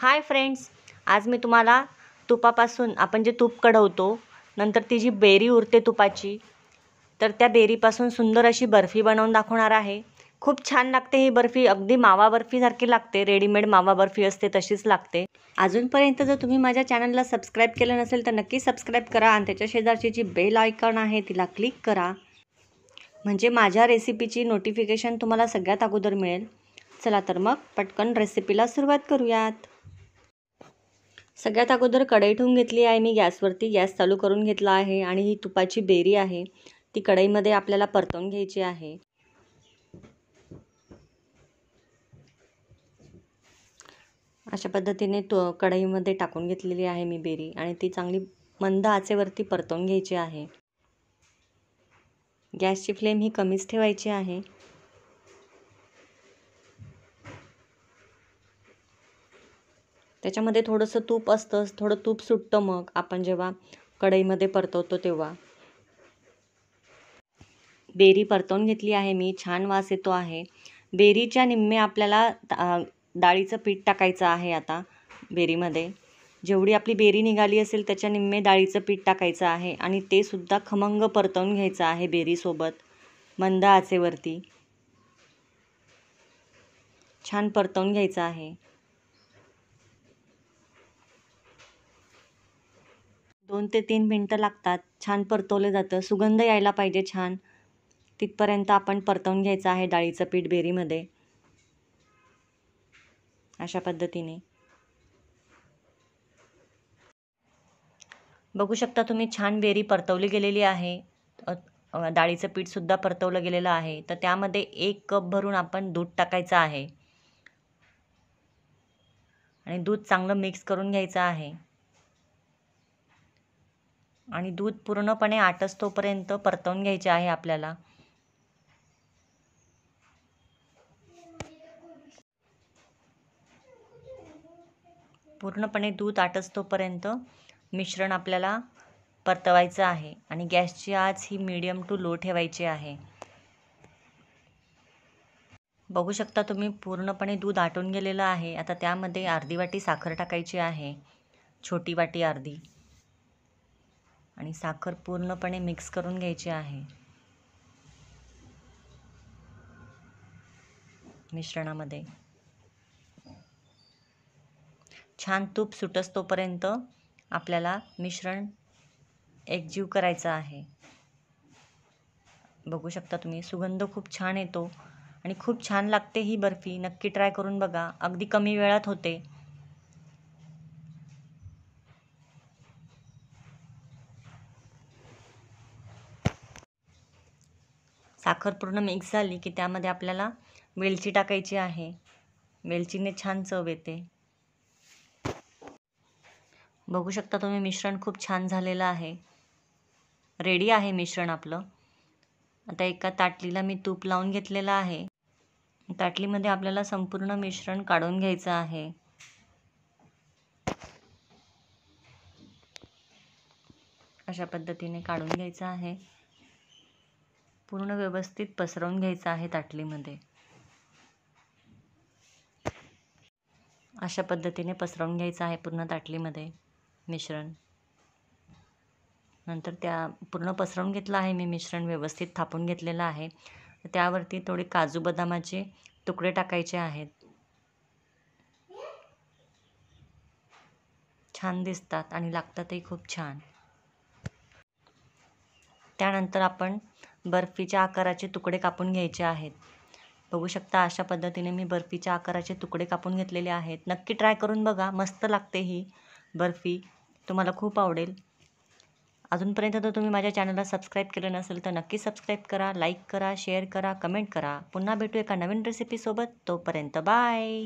hi friends आज मी तुम्हाला तुपापासून आपण जे तूप कढवतो नंतर ती जी बेरी उरते तुपाची तर त्या बेरीपासून सुंदर अशी बर्फी बनवून दाखवणार आहे खूप छान लागते ही बर्फी अगदी मावा बर्फीसारखी लागते रेडीमेड मावा बर्फी असते तशीच लागते अजूनपर्यंत जर तुम्ही माझ्या चॅनलला सबस्क्राईब केलं नसेल तर नक्की सबस्क्राईब करा आणि त्याच्या शेजारची जी बेल आयकॉन आहे तिला क्लिक करा म्हणजे माझ्या रेसिपीची नोटिफिकेशन तुम्हाला सगळ्यात अगोदर मिळेल चला तर मग पटकन रेसिपीला सुरुवात करूयात सगळ्यात अगोदर कढई ठेवून घेतली आहे मी गॅसवरती गॅस चालू करून घेतला आहे आणि ही तुपाची बेरी आहे ती कढईमध्ये आपल्याला परतवून घ्यायची आहे अशा पद्धतीने तो कढईमध्ये टाकून घेतलेली आहे मी बेरी आणि ती चांगली मंद आचेवरती परतवून घ्यायची आहे गॅसची फ्लेम ही कमीच ठेवायची आहे त्याच्यामध्ये थोडंसं तूप असतं थोडं तूप सुटतं मग आपण जेव्हा कढईमध्ये परतवतो तेव्हा बेरी परतवून घेतली आहे मी छान वास येतो आहे बेरीच्या निम्मे आपल्याला डाळीचं पीठ टाकायचं आहे आता बेरीमध्ये जेवढी आपली बेरी निघाली असेल त्याच्या निम्मे डाळीचं पीठ टाकायचं आहे आणि ते सुद्धा खमंग परतवून घ्यायचं आहे बेरीसोबत मंद आचेवरती छान परतवून घ्यायचं आहे दोन ते तीन मिनटं लागतात छान परतवलं जातं सुगंध यायला पाहिजे छान तिथपर्यंत आपण परतवून घ्यायचं आहे डाळीचं पीठ बेरीमध्ये अशा पद्धतीने बघू शकता तुम्ही छान बेरी परतवली गेलेली आहे डाळीचं पीठसुद्धा परतवलं गेलेलं आहे तर त्यामध्ये एक कप भरून आपण दूध टाकायचं आहे आणि दूध चांगलं मिक्स करून घ्यायचं आहे आणि दूध पूर्णपणे आटसतोपर्यंत परतवून घ्यायचे आहे आपल्याला पूर्णपणे दूध आटसतोपर्यंत मिश्रण आपल्याला परतवायचं आहे आणि गॅसची आज ही मीडियम टू लो ठेवायची आहे बघू शकता तुम्ही पूर्णपणे दूध आटून गेलेलं आहे आता त्यामध्ये अर्धी वाटी साखर टाकायची आहे छोटी वाटी अर्धी आणि साखर पूर्णपणे मिक्स करून घ्यायची आहे मिश्रणामध्ये छान तूप तोपर्यंत आपल्याला मिश्रण एकजीव करायचं आहे बघू शकता तुम्ही सुगंध खूप छान येतो आणि खूप छान लागते ही बर्फी नक्की ट्राय करून बघा अगदी कमी वेळात होते साखर पूर्ण मिक्स झाली की त्यामध्ये आपल्याला वेलची टाकायची आहे वेलचीने छान चव येते बघू शकता तुम्ही मिश्रण खूप छान झालेलं आहे रेडी आहे मिश्रण आपलं आता एका ताटलीला मी तूप लावून घेतलेलं आहे ताटलीमध्ये आपल्याला संपूर्ण मिश्रण काढून घ्यायचं आहे अशा पद्धतीने काढून घ्यायचं आहे पूर्ण व्यवस्थित पसरवून घ्यायचं आहे ताटलीमध्ये अशा पद्धतीने पसरवून घ्यायचं आहे पूर्ण ताटलीमध्ये मिश्रण नंतर त्या पूर्ण पसरवून घेतलं आहे मी मिश्रण व्यवस्थित थापून घेतलेलं आहे त्यावरती थोडे काजू बदामाचे तुकडे टाकायचे आहेत छान दिसतात आणि लागतातही खूप छान त्यानंतर आपण बर्फीच्या आकाराचे तुकडे कापून घ्यायचे आहेत बघू शकता अशा पद्धतीने मी बर्फीच्या आकाराचे तुकडे कापून घेतलेले आहेत नक्की ट्राय करून बघा मस्त लागते ही बर्फी तुम्हाला खूप आवडेल अजूनपर्यंत जर तुम्ही माझ्या चॅनलला सबस्क्राईब केलं नसेल तर नक्की सबस्क्राईब करा लाईक करा शेअर करा कमेंट करा पुन्हा भेटू एका नवीन रेसिपीसोबत तोपर्यंत बाय